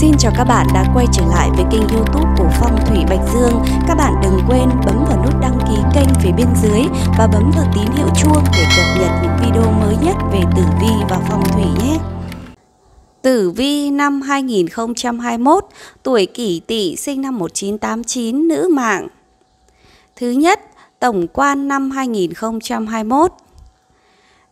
Xin chào các bạn đã quay trở lại với kênh youtube của Phong Thủy Bạch Dương Các bạn đừng quên bấm vào nút đăng ký kênh phía bên dưới Và bấm vào tín hiệu chuông để cập nhật những video mới nhất về tử vi và phong thủy nhé Tử vi năm 2021, tuổi kỷ tỵ sinh năm 1989, nữ mạng Thứ nhất, tổng quan năm 2021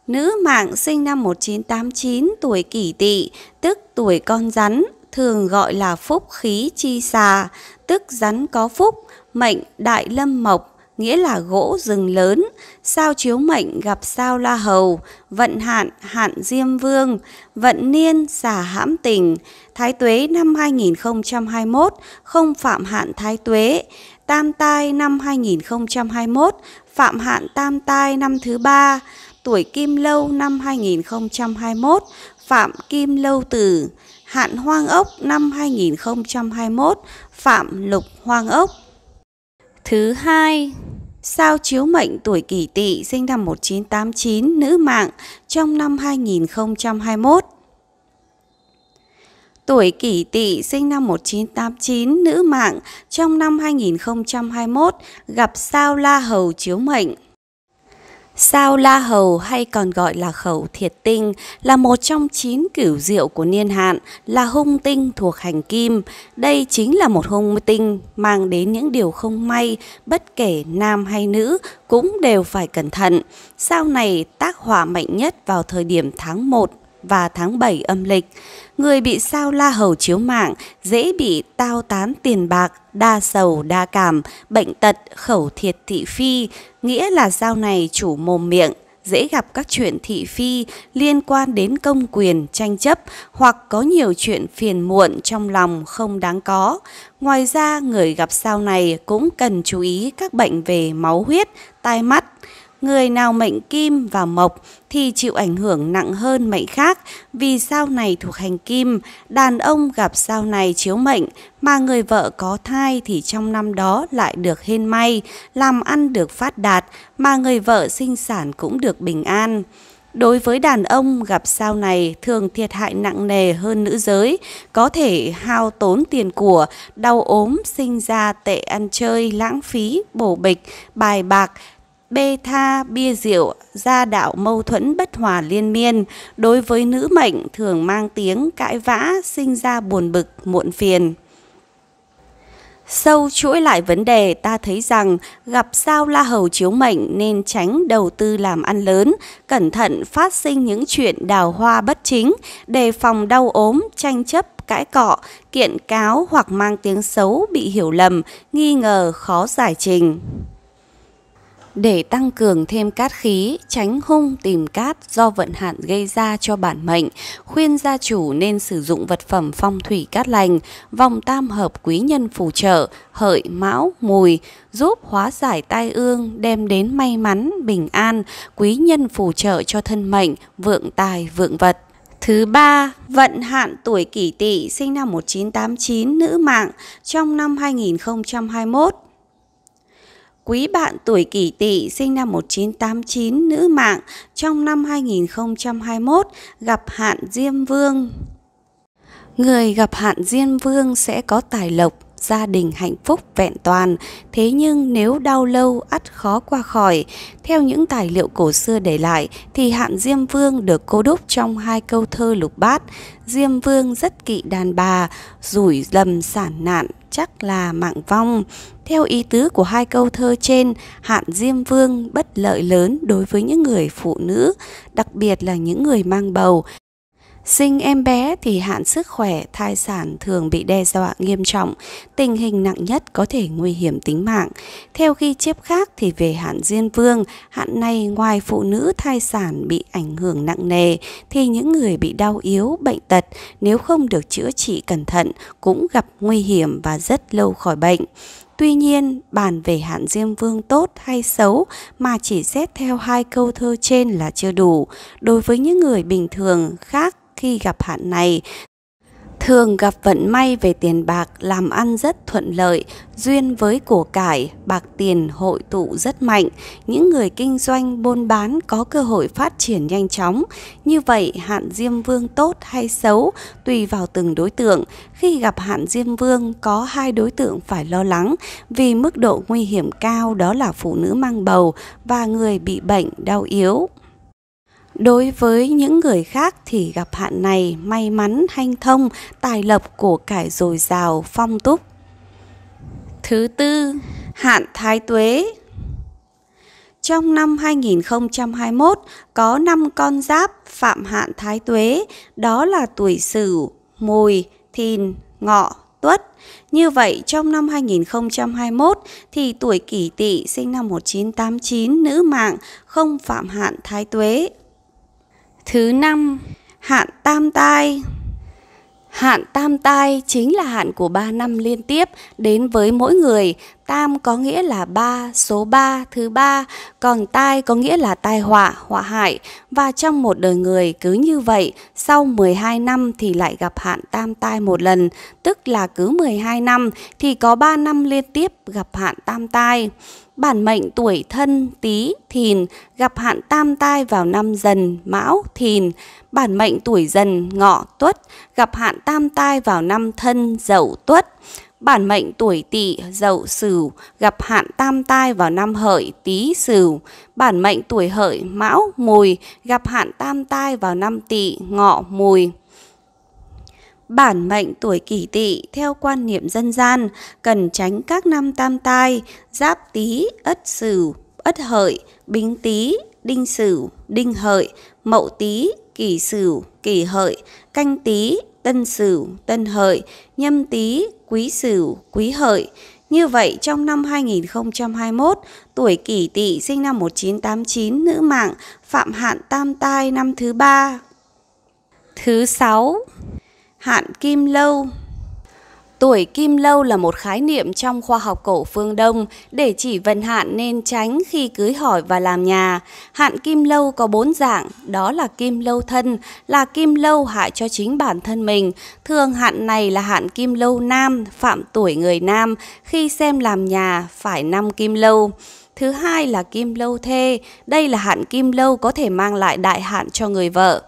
Nữ mạng sinh năm 1989 tuổi kỷ tỵ, tức tuổi con rắn, thường gọi là phúc khí chi xà, tức rắn có phúc, mệnh đại lâm mộc, nghĩa là gỗ rừng lớn, sao chiếu mệnh gặp sao la hầu, vận hạn hạn diêm vương, vận niên xà hãm tình, thái tuế năm 2021 không phạm hạn thái tuế, tam tai năm 2021 phạm hạn tam tai năm thứ ba, tuổi kim lâu năm 2021 phạm kim lâu tử. Hạn Hoang Ốc năm 2021, Phạm Lục Hoang Ốc. Thứ hai, sao chiếu mệnh tuổi kỷ tỵ sinh năm 1989 nữ mạng trong năm 2021. Tuổi kỷ tỵ sinh năm 1989 nữ mạng trong năm 2021 gặp sao La Hầu chiếu mệnh Sao La Hầu hay còn gọi là khẩu thiệt tinh là một trong 9 cửu diệu của niên hạn là hung tinh thuộc hành kim. Đây chính là một hung tinh mang đến những điều không may, bất kể nam hay nữ cũng đều phải cẩn thận. Sao này tác hỏa mạnh nhất vào thời điểm tháng 1 và tháng 7 âm lịch. Người bị sao la hầu chiếu mạng dễ bị tao tán tiền bạc, đa sầu đa cảm, bệnh tật, khẩu thiệt thị phi, nghĩa là sao này chủ mồm miệng dễ gặp các chuyện thị phi liên quan đến công quyền tranh chấp hoặc có nhiều chuyện phiền muộn trong lòng không đáng có. Ngoài ra, người gặp sao này cũng cần chú ý các bệnh về máu huyết, tai mắt. Người nào mệnh kim và mộc thì chịu ảnh hưởng nặng hơn mệnh khác vì sao này thuộc hành kim, đàn ông gặp sao này chiếu mệnh mà người vợ có thai thì trong năm đó lại được hên may, làm ăn được phát đạt mà người vợ sinh sản cũng được bình an. Đối với đàn ông gặp sao này thường thiệt hại nặng nề hơn nữ giới, có thể hao tốn tiền của, đau ốm, sinh ra tệ ăn chơi, lãng phí, bổ bịch, bài bạc, bê tha bia rượu gia đạo mâu thuẫn bất hòa liên miên đối với nữ mệnh thường mang tiếng cãi vã sinh ra buồn bực muộn phiền Sâu chuỗi lại vấn đề ta thấy rằng gặp sao la hầu chiếu mệnh nên tránh đầu tư làm ăn lớn, cẩn thận phát sinh những chuyện đào hoa bất chính, đề phòng đau ốm, tranh chấp, cãi cọ, kiện cáo hoặc mang tiếng xấu bị hiểu lầm, nghi ngờ khó giải trình để tăng cường thêm cát khí, tránh hung tìm cát do vận hạn gây ra cho bản mệnh, khuyên gia chủ nên sử dụng vật phẩm phong thủy cát lành, vòng tam hợp quý nhân phù trợ, hợi, mão, mùi, giúp hóa giải tai ương, đem đến may mắn, bình an, quý nhân phù trợ cho thân mệnh, vượng tài, vượng vật. Thứ ba, vận hạn tuổi kỷ tỵ sinh năm 1989 nữ mạng trong năm 2021 Quý bạn tuổi kỷ tỵ sinh năm 1989 nữ mạng trong năm 2021 gặp hạn Diêm Vương. Người gặp hạn Diêm Vương sẽ có tài lộc, gia đình hạnh phúc vẹn toàn, thế nhưng nếu đau lâu ắt khó qua khỏi. Theo những tài liệu cổ xưa để lại thì hạn Diêm Vương được cô đúc trong hai câu thơ lục bát. Diêm Vương rất kỵ đàn bà, rủi lầm sản nạn chắc là mạng vong. Theo ý tứ của hai câu thơ trên, hạn Diêm Vương bất lợi lớn đối với những người phụ nữ, đặc biệt là những người mang bầu. Sinh em bé thì hạn sức khỏe, thai sản thường bị đe dọa nghiêm trọng, tình hình nặng nhất có thể nguy hiểm tính mạng. Theo ghi chép khác thì về hạn Diên Vương, hạn này ngoài phụ nữ thai sản bị ảnh hưởng nặng nề thì những người bị đau yếu, bệnh tật nếu không được chữa trị cẩn thận cũng gặp nguy hiểm và rất lâu khỏi bệnh. Tuy nhiên, bàn về hạn Diêm Vương tốt hay xấu mà chỉ xét theo hai câu thơ trên là chưa đủ. Đối với những người bình thường khác khi gặp hạn này thường gặp vận may về tiền bạc, làm ăn rất thuận lợi, duyên với của cải, bạc tiền hội tụ rất mạnh. Những người kinh doanh buôn bán có cơ hội phát triển nhanh chóng. Như vậy, hạn Diêm Vương tốt hay xấu tùy vào từng đối tượng. Khi gặp hạn Diêm Vương có hai đối tượng phải lo lắng vì mức độ nguy hiểm cao đó là phụ nữ mang bầu và người bị bệnh đau yếu. Đối với những người khác thì gặp hạn này may mắn, hanh thông, tài lộc của cải dồi dào, phong túc. Thứ tư, hạn thái tuế. Trong năm 2021 có 5 con giáp phạm hạn thái tuế, đó là tuổi Sửu, Mùi, Thìn, Ngọ, Tuất. Như vậy trong năm 2021 thì tuổi Kỷ Tỵ sinh năm 1989 nữ mạng không phạm hạn thái tuế. Thứ năm, hạn tam tai. Hạn tam tai chính là hạn của 3 năm liên tiếp đến với mỗi người. Tam có nghĩa là ba số 3, thứ ba còn tai có nghĩa là tai họa, họa hại. Và trong một đời người cứ như vậy, sau 12 năm thì lại gặp hạn tam tai một lần, tức là cứ 12 năm thì có 3 năm liên tiếp gặp hạn tam tai bản mệnh tuổi thân tý thìn gặp hạn tam tai vào năm dần mão thìn bản mệnh tuổi dần ngọ tuất gặp hạn tam tai vào năm thân dậu tuất bản mệnh tuổi tỵ dậu sửu gặp hạn tam tai vào năm hợi tý sửu bản mệnh tuổi hợi mão mùi gặp hạn tam tai vào năm tỵ ngọ mùi Bản mệnh tuổi kỷ tỵ theo quan niệm dân gian cần tránh các năm tam tai, giáp tý, ất sửu, ất hợi, bính tý, đinh sửu, đinh hợi, mậu tý, kỷ sửu, kỷ hợi, canh tý, tân sửu, tân hợi, nhâm tý, quý sửu, quý hợi. Như vậy trong năm 2021, tuổi kỷ tỵ sinh năm 1989 nữ mạng phạm hạn tam tai năm thứ ba. Thứ sáu, Hạn kim lâu Tuổi kim lâu là một khái niệm trong khoa học cổ phương Đông để chỉ vận hạn nên tránh khi cưới hỏi và làm nhà. Hạn kim lâu có bốn dạng, đó là kim lâu thân, là kim lâu hại cho chính bản thân mình. Thường hạn này là hạn kim lâu nam, phạm tuổi người nam, khi xem làm nhà phải năm kim lâu. Thứ hai là kim lâu thê, đây là hạn kim lâu có thể mang lại đại hạn cho người vợ.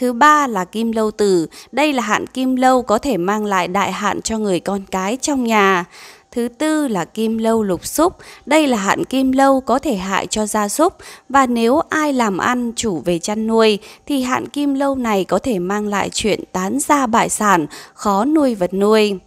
Thứ ba là kim lâu tử, đây là hạn kim lâu có thể mang lại đại hạn cho người con cái trong nhà. Thứ tư là kim lâu lục xúc, đây là hạn kim lâu có thể hại cho gia súc và nếu ai làm ăn chủ về chăn nuôi thì hạn kim lâu này có thể mang lại chuyện tán gia bại sản, khó nuôi vật nuôi.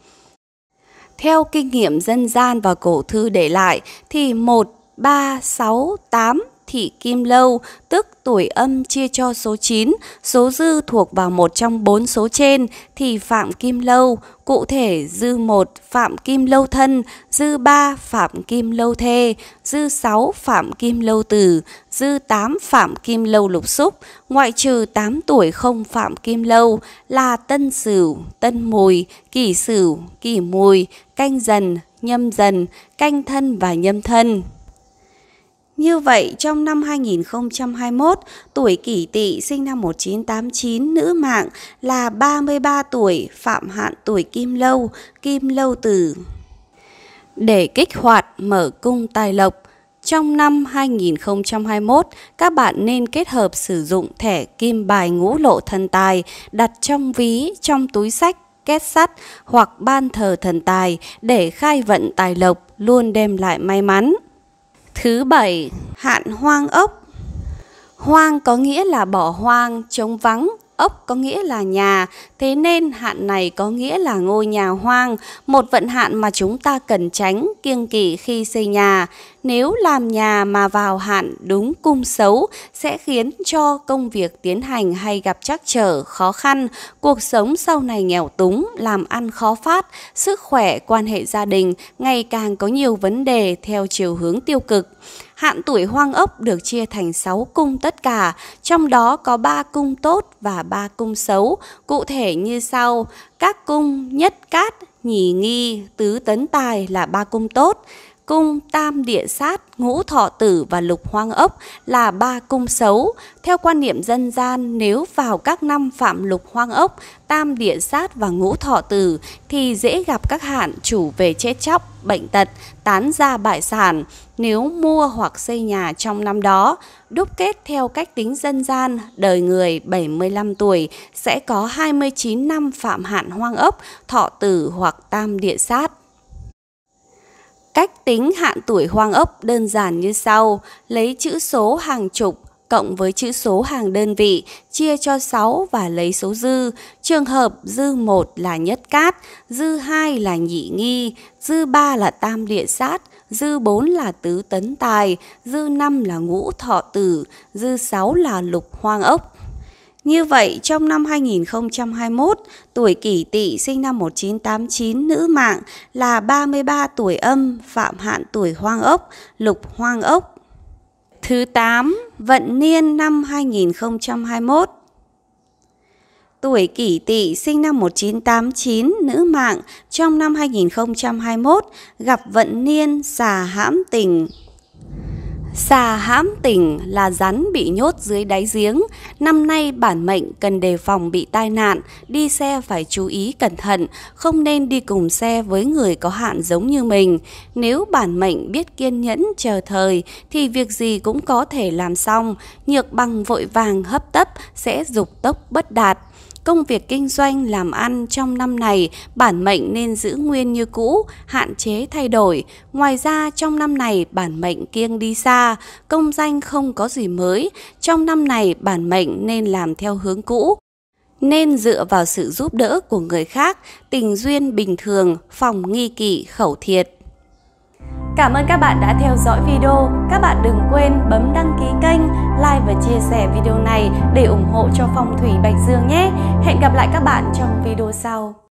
Theo kinh nghiệm dân gian và cổ thư để lại thì 1, 3, 6, 8 thị kim lâu, tức tuổi âm chia cho số 9, số dư thuộc vào một trong bốn số trên thì phạm kim lâu, cụ thể dư 1 phạm kim lâu thân, dư 3 phạm kim lâu thê, dư 6 phạm kim lâu tử, dư 8 phạm kim lâu lục xúc, ngoại trừ 8 tuổi không phạm kim lâu là tân sửu, tân mùi, kỷ sửu, kỷ mùi, canh dần, nhâm dần, canh thân và nhâm thân. Như vậy, trong năm 2021, tuổi kỷ tỵ sinh năm 1989 nữ mạng là 33 tuổi, phạm hạn tuổi kim lâu, kim lâu tử. Để kích hoạt mở cung tài lộc, trong năm 2021, các bạn nên kết hợp sử dụng thẻ kim bài ngũ lộ thần tài đặt trong ví, trong túi sách két sắt hoặc ban thờ thần tài để khai vận tài lộc luôn đem lại may mắn. Thứ bảy, hạn hoang ốc. Hoang có nghĩa là bỏ hoang, trống vắng, ốc có nghĩa là nhà, thế nên hạn này có nghĩa là ngôi nhà hoang, một vận hạn mà chúng ta cần tránh, kiêng kỵ khi xây nhà. Nếu làm nhà mà vào hạn đúng cung xấu sẽ khiến cho công việc tiến hành hay gặp trắc trở, khó khăn, cuộc sống sau này nghèo túng, làm ăn khó phát, sức khỏe, quan hệ gia đình ngày càng có nhiều vấn đề theo chiều hướng tiêu cực. Hạn tuổi hoang ốc được chia thành 6 cung tất cả, trong đó có 3 cung tốt và 3 cung xấu, cụ thể như sau: các cung nhất cát, nhì nghi, tứ tấn tài là ba cung tốt, cung tam địa sát, ngũ thọ tử và lục hoang ốc là ba cung xấu. Theo quan niệm dân gian, nếu vào các năm phạm lục hoang ốc, tam địa sát và ngũ thọ tử thì dễ gặp các hạn chủ về chết chóc, bệnh tật, tán gia bại sản nếu mua hoặc xây nhà trong năm đó. Đúc kết theo cách tính dân gian, đời người 75 tuổi sẽ có 29 năm phạm hạn hoang ốc, thọ tử hoặc tam địa sát. Cách tính hạn tuổi hoang ốc đơn giản như sau, lấy chữ số hàng chục cộng với chữ số hàng đơn vị, chia cho 6 và lấy số dư. Trường hợp dư 1 là nhất cát, dư 2 là nhị nghi, dư 3 là tam địa sát, dư 4 là tứ tấn tài, dư 5 là ngũ thọ tử, dư 6 là lục hoang ốc. Như vậy, trong năm 2021, tuổi kỷ tỵ sinh năm 1989 nữ mạng là 33 tuổi âm, phạm hạn tuổi hoang ốc, lục hoang ốc. Thứ 8, vận niên năm 2021. Tuổi kỷ tỵ sinh năm 1989, nữ mạng, trong năm 2021 gặp vận niên xà hãm tình Xà hãm tỉnh là rắn bị nhốt dưới đáy giếng. Năm nay bản mệnh cần đề phòng bị tai nạn, đi xe phải chú ý cẩn thận, không nên đi cùng xe với người có hạn giống như mình. Nếu bản mệnh biết kiên nhẫn chờ thời thì việc gì cũng có thể làm xong, nhược bằng vội vàng hấp tấp sẽ dục tốc bất đạt công việc kinh doanh làm ăn trong năm này bản mệnh nên giữ nguyên như cũ, hạn chế thay đổi. Ngoài ra trong năm này bản mệnh kiêng đi xa, công danh không có gì mới. Trong năm này bản mệnh nên làm theo hướng cũ nên dựa vào sự giúp đỡ của người khác, tình duyên bình thường, phòng nghi kỵ khẩu thiệt. Cảm ơn các bạn đã theo dõi video. Các bạn đừng quên bấm đăng ký kênh, like và chia sẻ video này để ủng hộ cho Phong thủy Bạch Dương nhé. Hẹn gặp lại các bạn trong video sau.